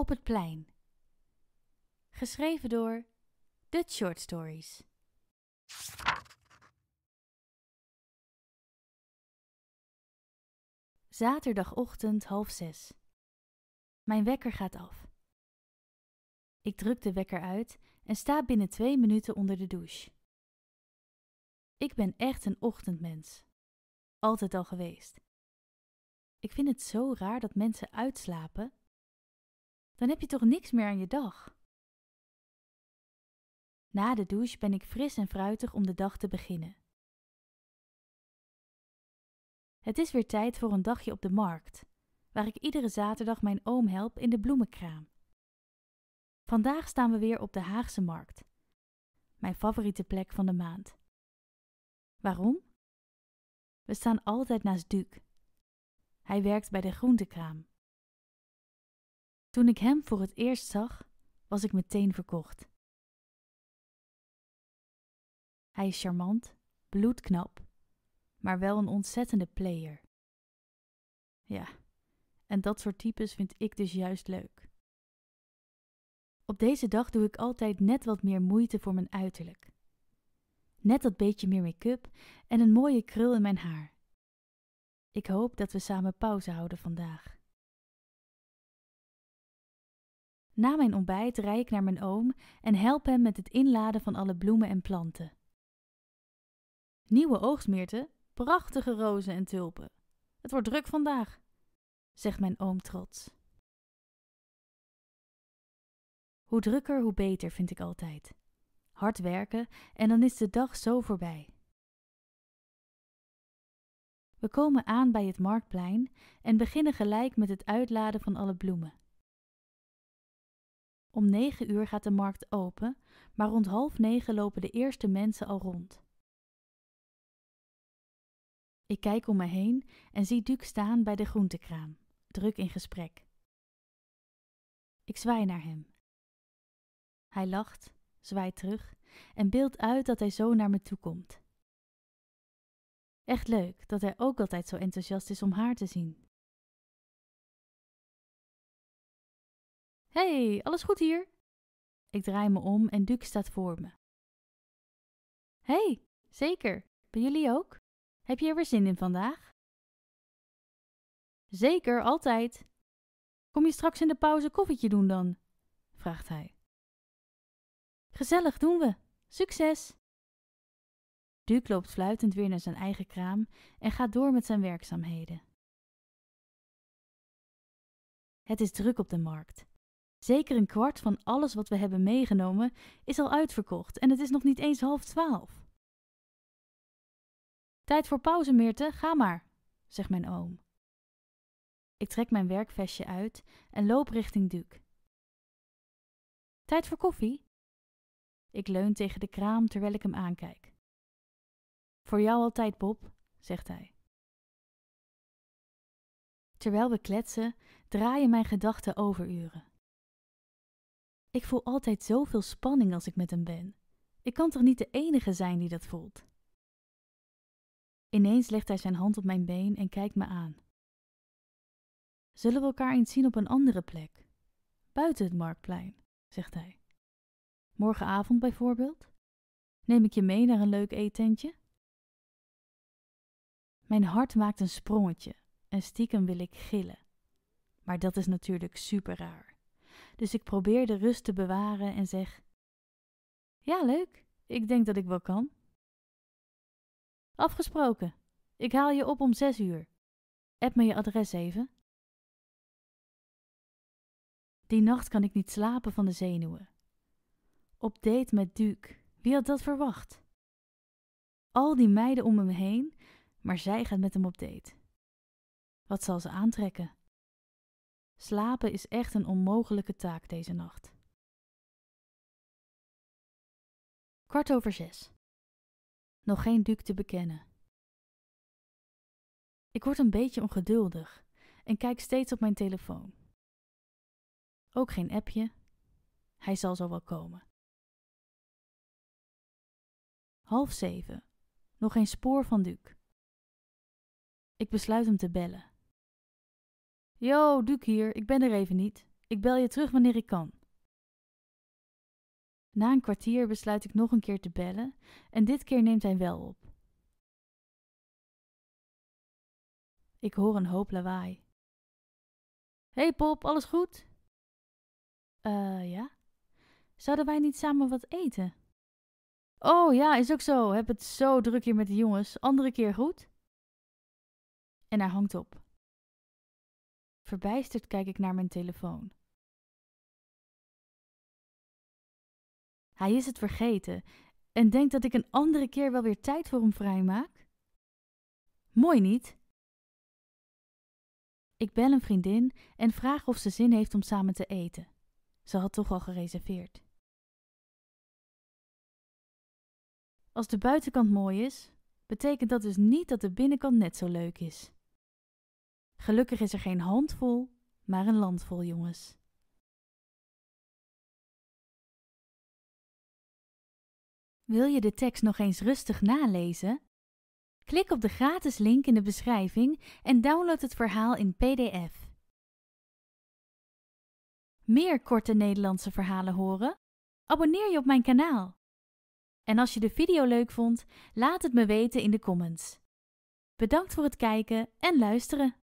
Op het plein. Geschreven door The Short Stories. Zaterdagochtend half zes. Mijn wekker gaat af. Ik druk de wekker uit en sta binnen twee minuten onder de douche. Ik ben echt een ochtendmens. Altijd al geweest. Ik vind het zo raar dat mensen uitslapen dan heb je toch niks meer aan je dag? Na de douche ben ik fris en fruitig om de dag te beginnen. Het is weer tijd voor een dagje op de markt, waar ik iedere zaterdag mijn oom help in de bloemenkraam. Vandaag staan we weer op de Haagse markt, mijn favoriete plek van de maand. Waarom? We staan altijd naast Duke. Hij werkt bij de groentekraam. Toen ik hem voor het eerst zag, was ik meteen verkocht. Hij is charmant, bloedknap, maar wel een ontzettende player. Ja, en dat soort types vind ik dus juist leuk. Op deze dag doe ik altijd net wat meer moeite voor mijn uiterlijk. Net dat beetje meer make-up en een mooie krul in mijn haar. Ik hoop dat we samen pauze houden vandaag. Na mijn ontbijt rij ik naar mijn oom en help hem met het inladen van alle bloemen en planten. Nieuwe oogstmeerten, prachtige rozen en tulpen. Het wordt druk vandaag, zegt mijn oom trots. Hoe drukker, hoe beter, vind ik altijd. Hard werken en dan is de dag zo voorbij. We komen aan bij het marktplein en beginnen gelijk met het uitladen van alle bloemen. Om negen uur gaat de markt open, maar rond half negen lopen de eerste mensen al rond. Ik kijk om me heen en zie Duke staan bij de groentekraam, druk in gesprek. Ik zwaai naar hem. Hij lacht, zwaait terug en beeldt uit dat hij zo naar me toe komt. Echt leuk dat hij ook altijd zo enthousiast is om haar te zien. hey, alles goed hier? Ik draai me om en Duke staat voor me. hey, zeker. Ben jullie ook? Heb je er weer zin in vandaag? Zeker, altijd. Kom je straks in de pauze koffietje doen dan? vraagt hij. Gezellig doen we. Succes! Duke loopt fluitend weer naar zijn eigen kraam en gaat door met zijn werkzaamheden. Het is druk op de markt. Zeker een kwart van alles wat we hebben meegenomen is al uitverkocht en het is nog niet eens half twaalf. Tijd voor pauze, Meerte, ga maar, zegt mijn oom. Ik trek mijn werkvestje uit en loop richting Duke. Tijd voor koffie? Ik leun tegen de kraam terwijl ik hem aankijk. Voor jou altijd, Bob, zegt hij. Terwijl we kletsen, draaien mijn gedachten overuren. Ik voel altijd zoveel spanning als ik met hem ben. Ik kan toch niet de enige zijn die dat voelt? Ineens legt hij zijn hand op mijn been en kijkt me aan. Zullen we elkaar eens zien op een andere plek? Buiten het marktplein, zegt hij. Morgenavond bijvoorbeeld? Neem ik je mee naar een leuk eetentje? Mijn hart maakt een sprongetje en stiekem wil ik gillen. Maar dat is natuurlijk super raar dus ik probeer de rust te bewaren en zeg: Ja, leuk, ik denk dat ik wel kan. Afgesproken, ik haal je op om zes uur. App me je adres even. Die nacht kan ik niet slapen van de zenuwen. Op date met Duke, wie had dat verwacht? Al die meiden om hem heen, maar zij gaat met hem op date. Wat zal ze aantrekken? Slapen is echt een onmogelijke taak deze nacht. Kwart over zes. Nog geen Duc te bekennen. Ik word een beetje ongeduldig en kijk steeds op mijn telefoon. Ook geen appje. Hij zal zo wel komen. Half zeven. Nog geen spoor van Duc. Ik besluit hem te bellen. Yo, Duke hier, ik ben er even niet. Ik bel je terug wanneer ik kan. Na een kwartier besluit ik nog een keer te bellen en dit keer neemt hij wel op. Ik hoor een hoop lawaai. hey Pop, alles goed? Eh, uh, ja. Zouden wij niet samen wat eten? Oh ja, is ook zo. Heb het zo druk hier met de jongens. Andere keer goed? En hij hangt op. Verbijsterd kijk ik naar mijn telefoon. Hij is het vergeten en denkt dat ik een andere keer wel weer tijd voor hem vrijmaak? Mooi niet? Ik bel een vriendin en vraag of ze zin heeft om samen te eten. Ze had toch al gereserveerd. Als de buitenkant mooi is, betekent dat dus niet dat de binnenkant net zo leuk is. Gelukkig is er geen handvol, maar een landvol, jongens. Wil je de tekst nog eens rustig nalezen? Klik op de gratis link in de beschrijving en download het verhaal in PDF. Meer korte Nederlandse verhalen horen? Abonneer je op mijn kanaal. En als je de video leuk vond, laat het me weten in de comments. Bedankt voor het kijken en luisteren.